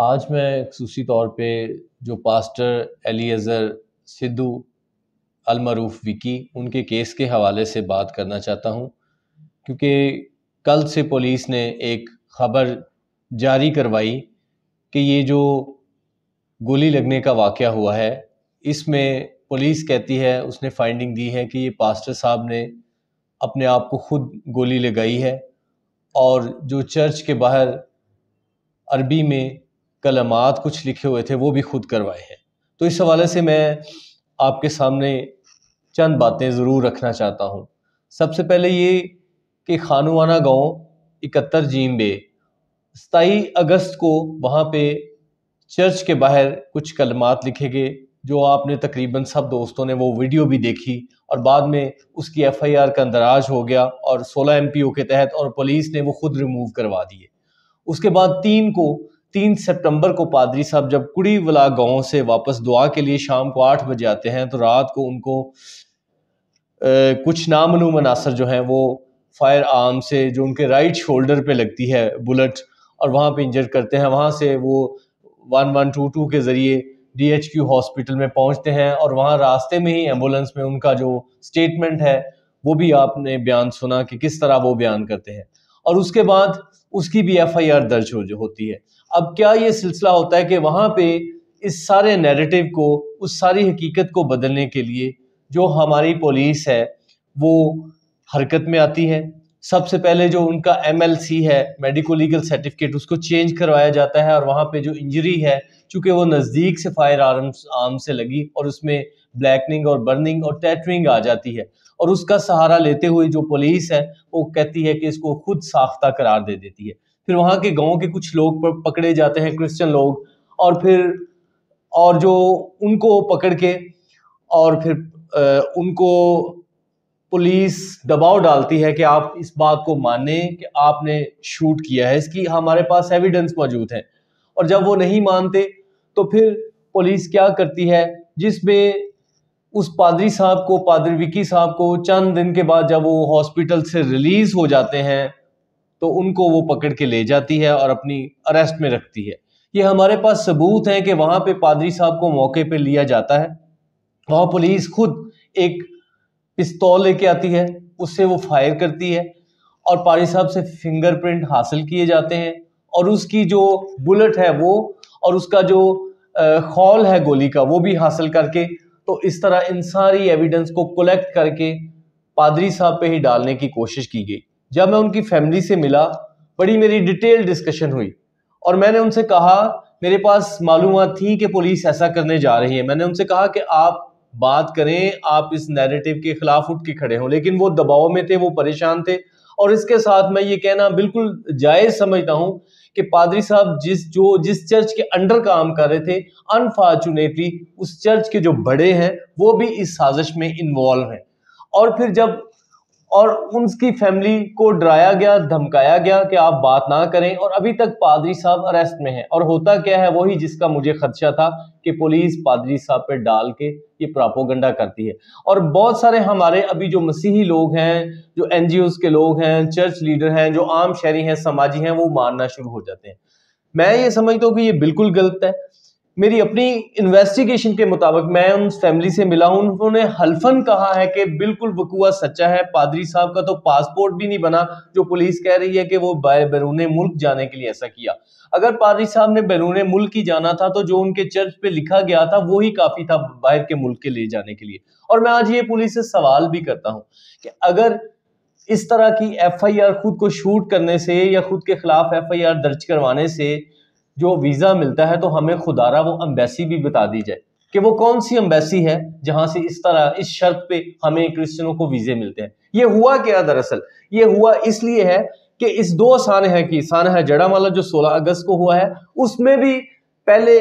आज मैं खसूसी तौर पे जो पास्टर एलियज़र सिद्धू अलमरूफ विकी उनके केस के हवाले से बात करना चाहता हूँ क्योंकि कल से पुलिस ने एक खबर जारी करवाई कि ये जो गोली लगने का वाक़ हुआ है इसमें पुलिस कहती है उसने फाइंडिंग दी है कि ये पास्टर साहब ने अपने आप को खुद गोली लगाई है और जो चर्च के बाहर अरबी में कलमात कुछ लिखे हुए थे वो भी खुद करवाए हैं तो इस हवाले से मैं आपके सामने चंद बातें ज़रूर रखना चाहता हूँ सबसे पहले ये कि खानुआना गांव इकहत्तर जीम बे सताई अगस्त को वहाँ पे चर्च के बाहर कुछ कलमात लिखे गए जो आपने तकरीबन सब दोस्तों ने वो वीडियो भी देखी और बाद में उसकी एफआईआर का अंदराज हो गया और 16 एमपीओ के तहत और पुलिस ने वो खुद रिमूव करवा दिए उसके बाद तीन को तीन सितंबर को पादरी साहब जब कुड़ी वाला गांव से वापस दुआ के लिए शाम को आठ बजे आते हैं तो रात को उनको आ, कुछ नामनू मनासर जो हैं वो फायर आर्म से जो उनके राइट शोल्डर पे लगती है बुलेट और वहाँ पे इंजर करते हैं वहाँ से वो वन वन टू टू के ज़रिए क्यू हॉस्पिटल में पहुँचते हैं और वहाँ रास्ते में ही एम्बुलेंस में उनका जो स्टेटमेंट है वो भी आपने बयान सुना कि किस तरह वो बयान करते हैं और उसके बाद उसकी भी एफआईआर दर्ज हो जो होती है अब क्या ये सिलसिला होता है कि वहाँ पे इस सारे नैरेटिव को उस सारी हकीकत को बदलने के लिए जो हमारी पुलिस है वो हरकत में आती है सबसे पहले जो उनका एम है मेडिको लीगल सर्टिफिकेट उसको चेंज करवाया जाता है और वहाँ पे जो इंजरी है चूँकि वो नज़दीक से फायर आर्म आर्म से लगी और उसमें ब्लैकनिंग और बर्निंग और टैटरिंग आ जाती है और उसका सहारा लेते हुए जो पुलिस है वो कहती है कि इसको खुद साख्ता करार दे देती है फिर वहाँ के गाँव के कुछ लोग पकड़े जाते हैं क्रिश्चन लोग और फिर और जो उनको पकड़ के और फिर आ, उनको पुलिस दबाव डालती है कि आप इस बात को माने कि आपने शूट किया है इसकी हमारे पास एविडेंस मौजूद है और जब वो नहीं मानते तो फिर पुलिस क्या करती है जिसमें उस पादरी साहब को पादरी विकी साहब को चंद दिन के बाद जब वो हॉस्पिटल से रिलीज़ हो जाते हैं तो उनको वो पकड़ के ले जाती है और अपनी अरेस्ट में रखती है ये हमारे पास सबूत है कि वहाँ पे पादरी साहब को मौके पे लिया जाता है वहाँ पुलिस खुद एक पिस्तौल लेके आती है उससे वो फायर करती है और पादरी साहब से फिंगरप्रिंट हासिल किए जाते हैं और उसकी जो बुलेट है वो और उसका जो खौल है गोली का वो भी हासिल करके तो इस तरह इन सारी एविडेंस को कलेक्ट करके पादरी साहब पे ही डालने की कोशिश की गई जब मैं उनकी फैमिली से मिला बड़ी मेरी डिटेल डिस्कशन हुई और मैंने उनसे कहा मेरे पास मालूम थी कि पुलिस ऐसा करने जा रही है मैंने उनसे कहा कि आप बात करें आप इस नैरेटिव के खिलाफ उठ के खड़े हों लेकिन वो दबाव में थे वो परेशान थे और इसके साथ मैं ये कहना बिल्कुल जायज समझता हूँ कि पादरी साहब जिस जो जिस चर्च के अंडर काम कर रहे थे अनफॉर्चुनेटली उस चर्च के जो बड़े हैं वो भी इस साजिश में इन्वॉल्व हैं और फिर जब और उनकी फैमिली को डराया गया धमकाया गया कि आप बात ना करें और अभी तक पादरी साहब अरेस्ट में हैं और होता क्या है वही जिसका मुझे खदशा था कि पुलिस पादरी साहब पे डाल के ये प्रापोगंडा करती है और बहुत सारे हमारे अभी जो मसीही लोग हैं जो एन के लोग हैं चर्च लीडर हैं जो आम शहरी हैं समाजी हैं वो मानना शुरू हो जाते हैं मैं ये समझता हूँ कि ये बिल्कुल गलत है मेरी अपनी इन्वेस्टिगेशन के मुताबिक मैं उन फैमिली से मिला हूं उन्होंने हल्फन कहा है कि बिल्कुल बकुआ सच्चा है पादरी साहब का तो पासपोर्ट भी नहीं बना जो पुलिस कह रही है कि वो बैरून मुल्क जाने के लिए ऐसा किया अगर पादरी साहब ने बैरून मुल्क ही जाना था तो जो उनके चर्च पे लिखा गया था वो ही काफ़ी था बाहर के मुल्क के ले जाने के लिए और मैं आज ये पुलिस से सवाल भी करता हूँ कि अगर इस तरह की एफ आई आर खुद को शूट करने से या खुद के खिलाफ एफ आई आर दर्ज करवाने से जो वीज़ा मिलता है तो हमें खुदारा वो अम्बेसी भी बता दी जाए कि वो कौन सी अम्बेसी है जहां से इस तरह इस शर्त पे हमें क्रिश्चियनों को वीज़े मिलते हैं ये हुआ क्या दरअसल ये हुआ इसलिए है कि इस दो सान है की सान है जड़ा वाला जो 16 अगस्त को हुआ है उसमें भी पहले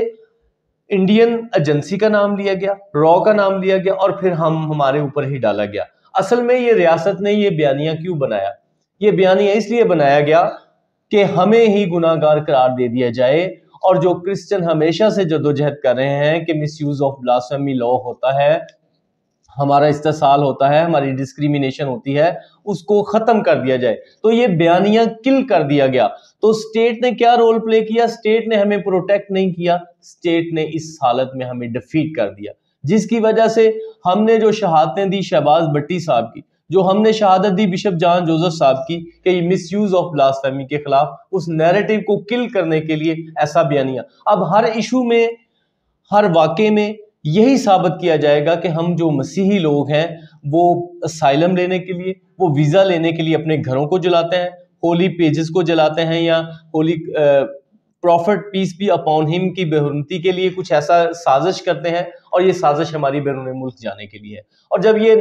इंडियन एजेंसी का नाम लिया गया रॉ का नाम लिया गया और फिर हम हमारे ऊपर ही डाला गया असल में ये रियासत ने ये बयानिया क्यों बनाया ये बयानिया इसलिए बनाया गया कि हमें ही गुनागार करार दे दिया जाए और जो क्रिश्चियन हमेशा से जदोजहद कर रहे हैं कि misuse of blasphemy law होता है हमारा इस्तेसाल होता है हमारी डिस्क्रिमिनेशन होती है उसको ख़त्म कर दिया जाए तो ये बयानिया किल कर दिया गया तो स्टेट ने क्या रोल प्ले किया स्टेट ने हमें प्रोटेक्ट नहीं किया स्टेट ने इस हालत में हमें डिफीट कर दिया जिसकी वजह से हमने जो शहादतें दी शहबाज भट्टी साहब की जो हमने शहादत दी बिशप जॉन जोसेफ साहब की कि मिस यूज ऑफ ब्लास्फेमी के खिलाफ उस नैरेटिव को किल करने के लिए ऐसा बयानिया अब हर इशू में हर वाक्य में यही साबित किया जाएगा कि हम जो मसीही लोग हैं वो असाइलम लेने के लिए वो वीज़ा लेने के लिए अपने घरों को जलाते हैं होली पेजेस को जलाते हैं या holy prophet peace be upon him की बेहनती के लिए कुछ ऐसा साजिश करते हैं और ये साजिश हमारी बैरून मुल्क जाने के लिए है और जब ये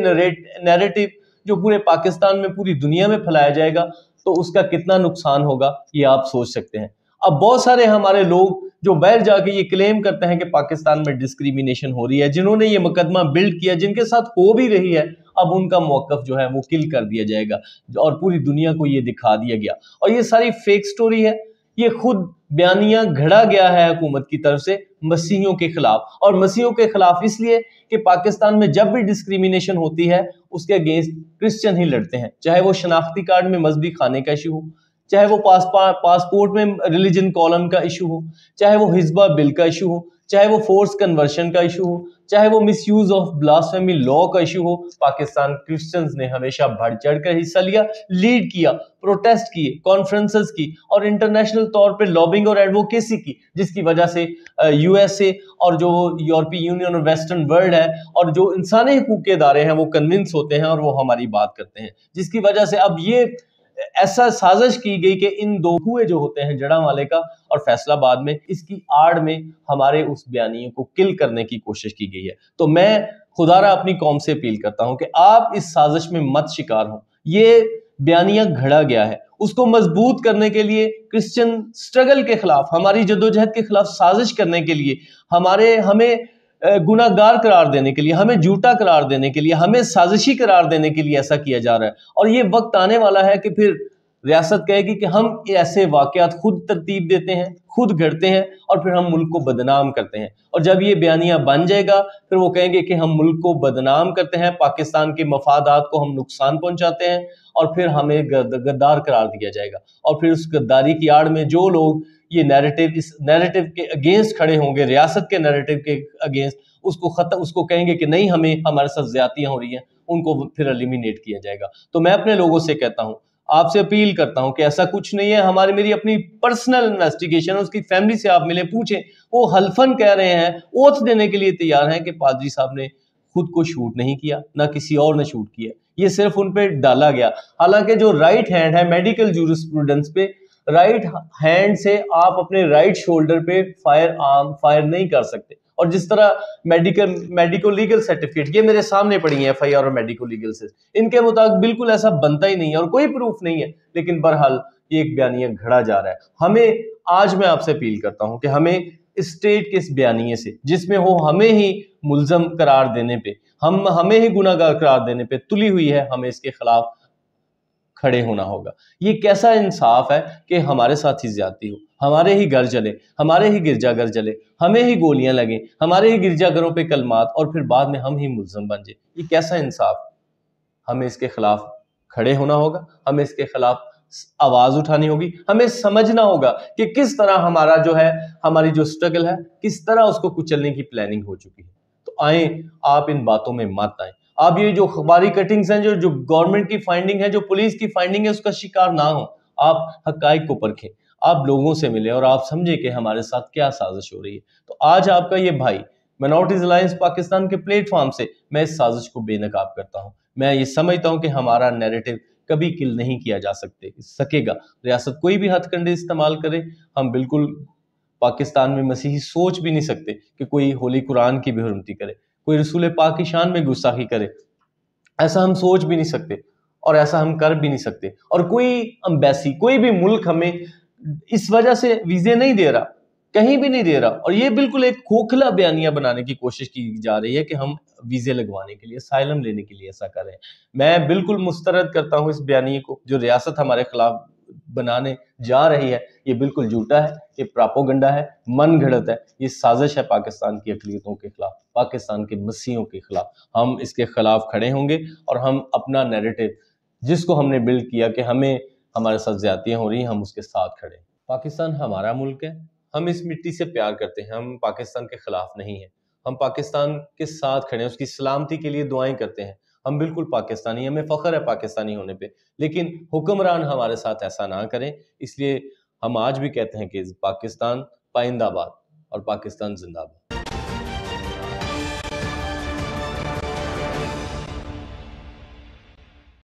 नरेटिव जो पूरे पाकिस्तान में पूरी दुनिया में फैलाया जाएगा तो उसका कितना नुकसान होगा ये आप सोच सकते हैं अब बहुत सारे हमारे लोग जो बैठ जाके ये क्लेम करते हैं कि पाकिस्तान में डिस्क्रिमिनेशन हो रही है जिन्होंने ये मुकदमा बिल्ड किया जिनके साथ हो भी रही है अब उनका मौकफ जो है वो किल कर दिया जाएगा और पूरी दुनिया को ये दिखा दिया गया और ये सारी फेक स्टोरी है ये खुद बयानिया घड़ा गया है हुकूमत की तरफ से मसीहियों के खिलाफ और मसीहियों के खिलाफ इसलिए कि पाकिस्तान में जब भी डिस्क्रिमिनेशन होती है उसके अगेंस्ट क्रिश्चियन ही लड़ते हैं चाहे वो शनाख्ती कार्ड में मजहबी खाने का इशू हो चाहे वो पास पासपोर्ट में रिलीजन कॉलम का इशू हो चाहे वो हिजबा बिल का इशू हो चाहे वो फोर्स कन्वर्शन का इशू हो चाहे वो misuse of blasphemy law का इशू हो पाकिस्तान क्रिश्चन ने हमेशा बढ़ चढ़ कर हिस्सा लिया लीड किया प्रोटेस्ट किए कॉन्फ्रेंसेस की और इंटरनेशनल तौर पे लॉबिंग और एडवोकेसी की जिसकी वजह से यूएसए और जो यूरोपीय यूनियन और वेस्टर्न वर्ल्ड है और जो इंसानी हकूक के इदारे हैं वो कन्विंस होते हैं और वो हमारी बात करते हैं जिसकी वजह से अब ये ऐसा साजिश की गई कि इन दो कुएं जो होते हैं जड़ा वाले का और फैसलाबाद में इसकी आड़ में हमारे उस बयानियों को किल करने की कोशिश की गई है तो मैं खुदारा अपनी कौम से अपील करता हूं कि आप इस साजिश में मत शिकार हो ये बयानिया घड़ा गया है उसको मजबूत करने के लिए क्रिश्चियन स्ट्रगल के खिलाफ हमारी जदोजहद के खिलाफ साजिश करने के लिए हमारे हमें गुनागार करार देने के लिए हमें झूठा करार देने के लिए हमें साजिशी करार देने के लिए ऐसा किया जा रहा है और ये वक्त आने वाला है कि फिर रियासत कहेगी कि हम ऐसे वाक़ात खुद तरतीब देते हैं खुद घड़ते हैं और फिर हम मुल्क को बदनाम करते हैं और जब ये बयानिया बन जाएगा फिर वो कहेंगे कि हम मुल्क को बदनाम करते हैं पाकिस्तान के मफादात को हम नुकसान पहुंचाते हैं और फिर हमें गद्दार करार दिया जाएगा और फिर उस गद्दारी की आड़ में जो लोग ये नैरेटिव इस नैरेटिव के अगेंस्ट खड़े होंगे रियासत के नैरेटिव के अगेंस्ट उसको खत्म उसको कहेंगे कि नहीं हमें हमारे साथ ज्यादतियाँ हो रही हैं उनको फिर एलिमिनेट किया जाएगा तो मैं अपने लोगों से कहता हूँ आपसे अपील करता हूँ कि ऐसा कुछ नहीं है हमारी मेरी अपनी पर्सनल इन्वेस्टिगेशन है उसकी फैमिली से आप मिले पूछें वो हल्फन कह रहे हैं ओथ देने के लिए तैयार हैं कि पादरी साहब ने खुद को शूट नहीं किया ना किसी और ने शूट किया ये सिर्फ उन पर डाला गया हालांकि जो राइट हैंड है मेडिकल जूरिस्प्रूडेंस पे राइट हैंड से आप अपने राइट शोल्डर पे फायर आर्म फायर नहीं कर सकते और जिस तरह मेडिकल मेडिको लीगल सर्टिफिकेट ये मेरे सामने पड़ी है एफ आई आर और मेडिको लीगल से इनके मुताबिक बिल्कुल ऐसा बनता ही नहीं है और कोई प्रूफ नहीं है लेकिन बहरहाल ये एक बयानिया घड़ा जा रहा है हमें आज मैं आपसे अपील करता हूं कि हमें स्टेट के इस बयानिए से जिसमें हो हमें ही मुलजम करार देने पे हम हमें ही गुनागार करार देने पे तुली हुई है हमें इसके खिलाफ खड़े होना होगा ये कैसा इंसाफ है कि हमारे साथ ही ज्यादा हो हमारे ही घर जले हमारे ही गिरजा घर जले हमें ही गोलियां लगें हमारे ही गिरजा घरों पर कलमात और फिर बाद में हम ही मुलजम बन जाए ये कैसा इंसाफ हमें इसके खिलाफ खड़े होना होगा हमें इसके खिलाफ आवाज उठानी होगी हमें समझना होगा कि किस तरह हमारा जो है हमारी जो स्ट्रगल है किस तरह उसको कुचलने की प्लानिंग हो चुकी है तो आए आप इन बातों में मत आए आप ये जो अखबारी कटिंग्स हैं जो जो गवर्नमेंट की फाइंडिंग है जो पुलिस की फाइंडिंग है उसका शिकार ना हो आप हक को परखें आप लोगों से मिलें और आप समझें कि हमारे साथ क्या साजिश हो रही है तो आज आपका ये भाई मनोरिटीज अलायंस पाकिस्तान के प्लेटफॉर्म से मैं इस साजिश को बेनकाब करता हूँ मैं ये समझता हूँ कि हमारा नेरेटिव कभी किल नहीं किया जा सकते सकेगा रियासत कोई भी हथकंडे इस्तेमाल करे हम बिल्कुल पाकिस्तान में मसीही सोच भी नहीं सकते कि कोई होली कुरान की भी हरमती करे कोई रसूल पाक की शान में गुस्साखी करे ऐसा हम सोच भी नहीं सकते और ऐसा हम कर भी नहीं सकते और कोई अम्बेसी कोई भी मुल्क हमें इस वजह से वीज़े नहीं दे रहा कहीं भी नहीं दे रहा और ये बिल्कुल एक खोखला बयानिया बनाने की कोशिश की जा रही है कि हम वीज़े लगवाने के लिए साइलम लेने के लिए ऐसा करें मैं बिल्कुल मुस्तरद करता हूँ इस बयानिए को जो रियासत हमारे खिलाफ बनाने जा रही है ये बिल्कुल झूठा है ये प्रापोगंडा है मन घड़त है ये साजिश है पाकिस्तान की अकलीतों के खिलाफ पाकिस्तान के मसीहों के खिलाफ हम इसके खिलाफ खड़े होंगे और हम अपना नेरेटिव जिसको हमने बिल्ड किया कि हमें हमारे साथ ज्यादतियाँ हो रही हम उसके साथ खड़े पाकिस्तान हमारा मुल्क है हम इस मिट्टी से प्यार करते हैं हम पाकिस्तान के खिलाफ नहीं हैं हम पाकिस्तान के साथ खड़े हैं उसकी सलामती के लिए दुआएं करते हैं हम बिल्कुल पाकिस्तानी हमें फ़ख्र है पाकिस्तानी होने पर लेकिन हुक्मरान हमारे साथ ऐसा ना करें इसलिए हम आज भी कहते हैं कि पाकिस्तान पाइंदाबाद और पाकिस्तान जिंदाबाद